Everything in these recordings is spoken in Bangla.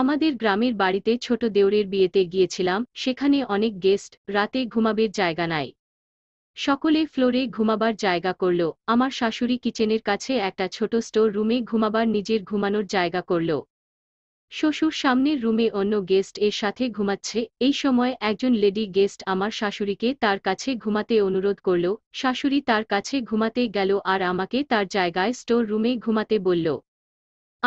আমাদের গ্রামের বাড়িতে ছোট দেউরের বিয়েতে গিয়েছিলাম সেখানে অনেক গেস্ট রাতে ঘুমাবের জায়গা নাই সকলে ফ্লোরে ঘুমাবার জায়গা করল আমার শাশুড়ি কিচেনের কাছে একটা ছোট স্টোর রুমে ঘুমাবার নিজের ঘুমানোর জায়গা করল শ্বশুর সামনের রুমে অন্য গেস্ট এর সাথে ঘুমাচ্ছে এই সময় একজন লেডি গেস্ট আমার শাশুড়িকে তার কাছে ঘুমাতে অনুরোধ করল শাশুড়ি তার কাছে ঘুমাতে গেল আর আমাকে তার জায়গায় স্টোর রুমে ঘুমাতে বলল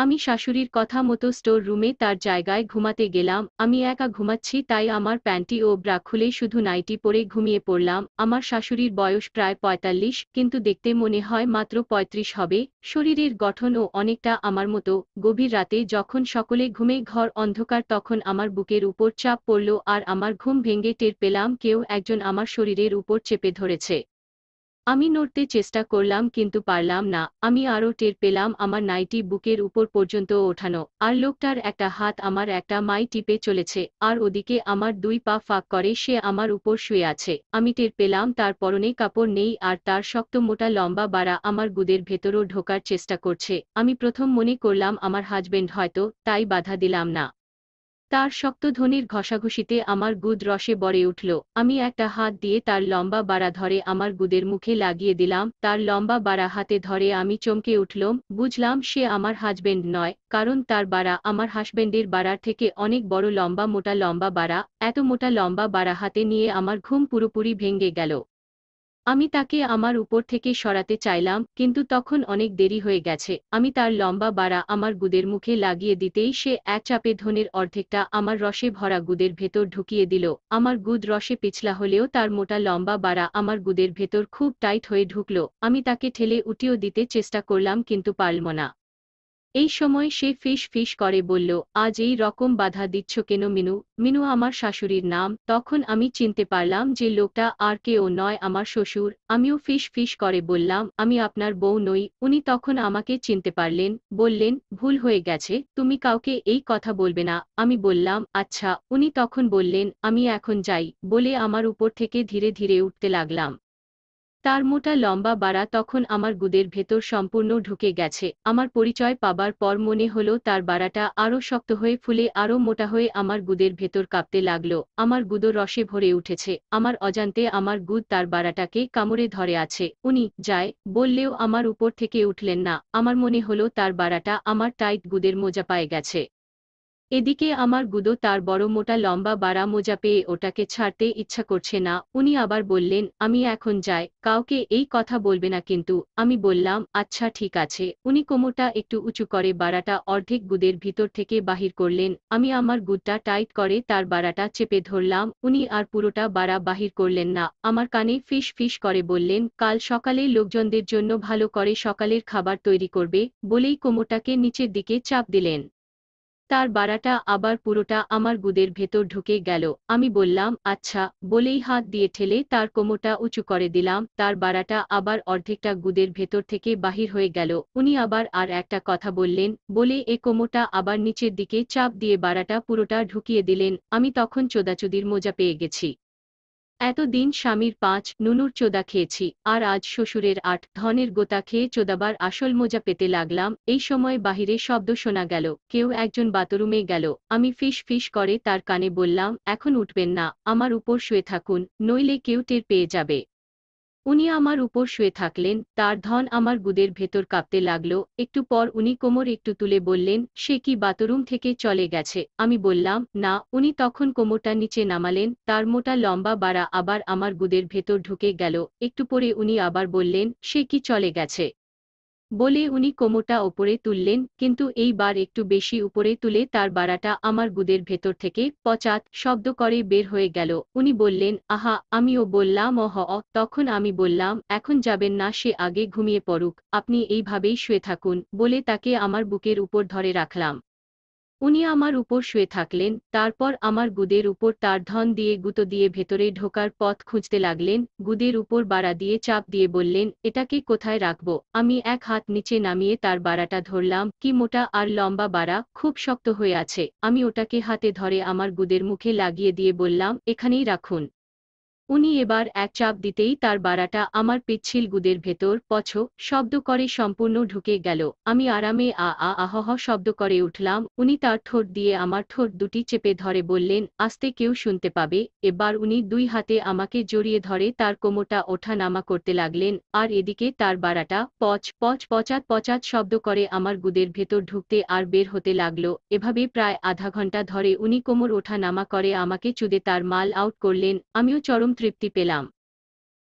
আমি শাশুড়ির কথা মতো স্টোর রুমে তার জায়গায় ঘুমাতে গেলাম আমি একা ঘুমাচ্ছি তাই আমার প্যান্টি ও ব্রা খুলে শুধু নাইটি পরে ঘুমিয়ে পড়লাম আমার শাশুড়ির বয়স প্রায় পঁয়তাল্লিশ কিন্তু দেখতে মনে হয় মাত্র পঁয়ত্রিশ হবে শরীরের গঠন ও অনেকটা আমার মতো গভীর রাতে যখন সকলে ঘুমে ঘর অন্ধকার তখন আমার বুকের উপর চাপ পড়ল আর আমার ঘুম ভেঙে টের পেলাম কেউ একজন আমার শরীরের উপর চেপে ধরেছে আমি নড়তে চেষ্টা করলাম কিন্তু পারলাম না আমি আরও টের পেলাম আমার নাইটি বুকের উপর পর্যন্ত ওঠানো আর লোকটার একটা হাত আমার একটা মাই টিপে চলেছে আর ওদিকে আমার দুই পা ফাঁক করে সে আমার উপর শুয়ে আছে আমি টের পেলাম তার পরনে কাপড় নেই আর তার শক্ত মোটা লম্বা বাড়া আমার গুদের ভেতরও ঢোকার চেষ্টা করছে আমি প্রথম মনে করলাম আমার হাজবেন্ড হয়তো তাই বাধা দিলাম না তার শক্ত ধ্বনির ঘষাঘষিতে আমার গুদ রসে বড়ে উঠল আমি একটা হাত দিয়ে তার লম্বা বাড়া ধরে আমার গুদের মুখে লাগিয়ে দিলাম তার লম্বা বাড়া হাতে ধরে আমি চমকে উঠলম বুঝলাম সে আমার হাজবেন্ড নয় কারণ তার বাড়া আমার হাজবেন্ডের বাড়ার থেকে অনেক বড় লম্বা মোটা লম্বা বাড়া এত মোটা লম্বা বাড়া হাতে নিয়ে আমার ঘুম পুরোপুরি ভেঙে গেল আমি তাকে আমার উপর থেকে সরাতে চাইলাম কিন্তু তখন অনেক দেরি হয়ে গেছে আমি তার লম্বা বাড়া আমার গুদের মুখে লাগিয়ে দিতেই সে এক চাপে ধনের অর্ধেকটা আমার রসে ভরা গুদের ভেতর ঢুকিয়ে দিল আমার গুদ রসে পিছলা হলেও তার মোটা লম্বা বাড়া আমার গুদের ভেতর খুব টাইট হয়ে ঢুকল আমি তাকে ঠেলে উঠিয়েও দিতে চেষ্টা করলাম কিন্তু পারল না এই সময় সে ফিস ফিস করে বলল আজ এই রকম বাধা দিচ্ছ কেন মিনু মিনু আমার শাশুড়ির নাম তখন আমি চিনতে পারলাম যে লোকটা আর কেউ নয় আমার শ্বশুর আমিও ফিস ফিস করে বললাম আমি আপনার বউ নই উনি তখন আমাকে চিনতে পারলেন বললেন ভুল হয়ে গেছে তুমি কাউকে এই কথা বলবে না আমি বললাম আচ্ছা উনি তখন বললেন আমি এখন যাই বলে আমার উপর থেকে ধীরে ধীরে উঠতে লাগলাম তার মোটা লম্বা বাড়া তখন আমার গুদের ভেতর সম্পূর্ণ ঢুকে গেছে আমার পরিচয় পাবার পর মনে হল তার বাড়াটা আরও শক্ত হয়ে ফুলে আরও মোটা হয়ে আমার গুদের ভেতর কাঁপতে লাগলো আমার গুদো রসে ভরে উঠেছে আমার অজান্তে আমার গুদ তার বাড়াটাকে কামড়ে ধরে আছে উনি যায় বললেও আমার উপর থেকে উঠলেন না আমার মনে হলো তার বাড়াটা আমার টাইট গুদের মোজা পায়ে গেছে এদিকে আমার গুদো তার বড় মোটা লম্বা বাড়া মোজা পেয়ে ওটাকে ছাড়তে ইচ্ছা করছে না উনি আবার বললেন আমি এখন যাই কাউকে এই কথা বলবে না কিন্তু আমি বললাম আচ্ছা ঠিক আছে উনি কোমরটা একটু উঁচু করে বাড়াটা অর্ধেক গুদের ভিতর থেকে বাহির করলেন আমি আমার গুদটা টাইট করে তার বাড়াটা চেপে ধরলাম উনি আর পুরোটা বাড়া বাহির করলেন না আমার কানে ফিস ফিস করে বললেন কাল সকালে লোকজনদের জন্য ভালো করে সকালের খাবার তৈরি করবে বলেই কোমরটাকে নিচের দিকে চাপ দিলেন তার বাড়াটা আবার পুরোটা আমার গুদের ভেতর ঢুকে গেল আমি বললাম আচ্ছা বলেই হাত দিয়ে ঠেলে তার কোমরটা উঁচু করে দিলাম তার বাড়াটা আবার অর্ধেকটা গুদের ভেতর থেকে বাহির হয়ে গেল উনি আবার আর একটা কথা বললেন বলে এ কোমরটা আবার নিচের দিকে চাপ দিয়ে বাড়াটা পুরোটা ঢুকিয়ে দিলেন আমি তখন চোদাচুদির মজা পেয়ে গেছি এতদিন স্বামীর পাঁচ নুনুর চোদা খেয়েছি আর আজ শ্বশুরের আট ধনের গোতা খেয়ে চোদাবার আসল মোজা পেতে লাগলাম এই সময় বাহিরে শব্দ শোনা গেল কেউ একজন বাথরুমে গেল আমি ফিস ফিস করে তার কানে বললাম এখন উঠবেন না আমার উপর শুয়ে থাকুন নইলে কেউ টের পেয়ে যাবে উনি আমার উপর শুয়ে থাকলেন তার ধন আমার গুদের ভেতর কাঁপতে লাগলো একটু পর উনি কোমর একটু তুলে বললেন সে কি বাথরুম থেকে চলে গেছে আমি বললাম না উনি তখন কোমরটা নিচে নামালেন তার মোটা লম্বা বাড়া আবার আমার গুদের ভেতর ঢুকে গেল একটু পরে উনি আবার বললেন সে কি চলে গেছে বলে উনি কোমরটা ওপরে তুললেন কিন্তু এই বার একটু বেশি উপরে তুলে তার বাড়াটা আমার গুদের ভেতর থেকে পচাত শব্দ করে বের হয়ে গেল উনি বললেন আহা আমিও বললাম অহ তখন আমি বললাম এখন যাবেন না সে আগে ঘুমিয়ে পড়ুক আপনি এইভাবেই শুয়ে থাকুন বলে তাকে আমার বুকের উপর ধরে রাখলাম উনি আমার উপর শুয়ে থাকলেন তারপর আমার গুদের উপর তার ধন দিয়ে গুতো দিয়ে ভেতরে ঢোকার পথ খুঁজতে লাগলেন গুদের উপর বাড়া দিয়ে চাপ দিয়ে বললেন এটাকে কোথায় রাখব আমি এক হাত নিচে নামিয়ে তার বাড়াটা ধরলাম কি মোটা আর লম্বা বাড়া খুব শক্ত হয়ে আছে আমি ওটাকে হাতে ধরে আমার গুদের মুখে লাগিয়ে দিয়ে বললাম এখানেই রাখুন উনি এবার এক চাপ দিতেই তার বাড়াটা আমার পিচ্ছিল গুদের ভেতর পছ শব্দ করে সম্পূর্ণ ঢুকে গেল আমি আরামে আ আ আহহ শব্দ করে উঠলাম উনি তার ঠোঁট দিয়ে আমার ঠোঁট দুটি চেপে ধরে বললেন আস্তে কেউ শুনতে পাবে এবার উনি দুই হাতে আমাকে জড়িয়ে ধরে তার কোমরটা ওঠা নামা করতে লাগলেন আর এদিকে তার বাড়াটা পচ পচ পচাত পচাত শব্দ করে আমার গুদের ভেতর ঢুকতে আর বের হতে লাগলো এভাবে প্রায় আধা ঘন্টা ধরে উনি কোমর ওঠা নামা করে আমাকে চুদে তার মাল আউট করলেন আমিও চরম তৃপ্তি পেলাম